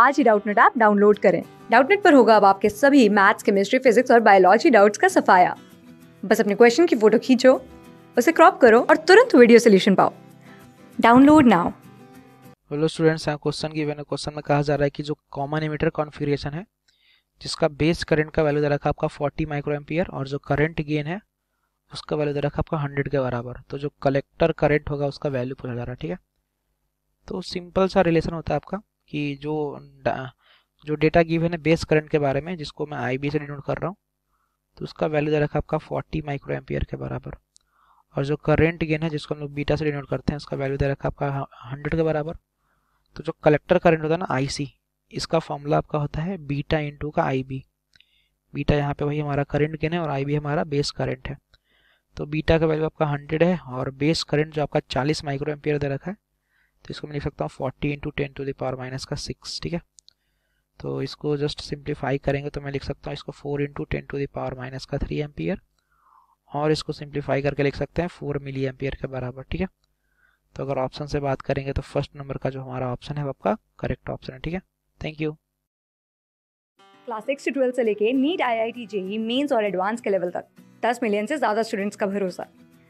आज ही Doubtnut app download करें डाउटनेट पर होगा अब आपके सभी मैथ्स केमिस्ट्री फिजिक्स और बायोलॉजी डाउट्स का सफाया बस अपने क्वेश्चन की फोटो खींचो उसे क्रॉप करो और तुरंत वीडियो सोल्यूशन पाओ डाउनलोड नाउ हेलो स्टूडेंट्स यहाँ क्वेश्चन की मैंने क्वेश्चन में कहा जा रहा है कि जो कॉमन इमीटर कॉन्फ़िगरेशन है जिसका बेस करंट का वैल्यू दे रखा आपका 40 माइक्रो एम्पियर और जो करंट गेन है उसका वैल्यू दे रखा आपका 100 के बराबर तो जो कलेक्टर करंट होगा उसका वैल्यू पूछा जा रहा है ठीक है तो सिंपल सा रिलेशन होता है आपका कि जो जो डेटा गिव है ना बेस करंट के बारे में जिसको मैं आई से डिनोट कर रहा हूँ तो उसका वैल्यू दे रखा आपका फोर्टी माइक्रो एम्पियर के बराबर और जो करंट गेन है जिसको हम लोग बीटा से डिनोट करते हैं उसका वैल्यू दे रखा आपका हंड्रेड के बराबर तो जो कलेक्टर करंट होता है ना सी इसका फॉर्मूला आपका होता है बीटा इंटू का आई बी बीटा यहाँ पे वही हमारा करंट गेन है और बी हमारा बेस करंट है तो बीटा का वैल्यू आपका हंड्रेड है और बेस करंट जो आपका चालीस माइक्रो एम्पियर दे रखा है तो इसको मैं लिख सकता हूँ forty into ten to the power minus का सिक्स ठीक है तो इसको जस्ट सिंप्लीफाई करेंगे तो मैं लिख सकता हूँ इसको four into ten to the power minus का थ्री एम्पियर और इसको सिंप्लीफाई करके लिख सकते हैं फोर मिली एम्पियर के बराबर ठीक है तो अगर ऑप्शन से बात करेंगे तो फर्स्ट नंबर का जो हमारा ऑप्शन है वो आपका करेक्ट ऑप्शन है ठीक है थैंक यू क्लास सिक्स से ट्वेल्थ से लेके NEET I I T JEE mains और एडवांस के लेवल तक दस मिलियन से ज़्यादा स्टूडेंट्स का भरोसा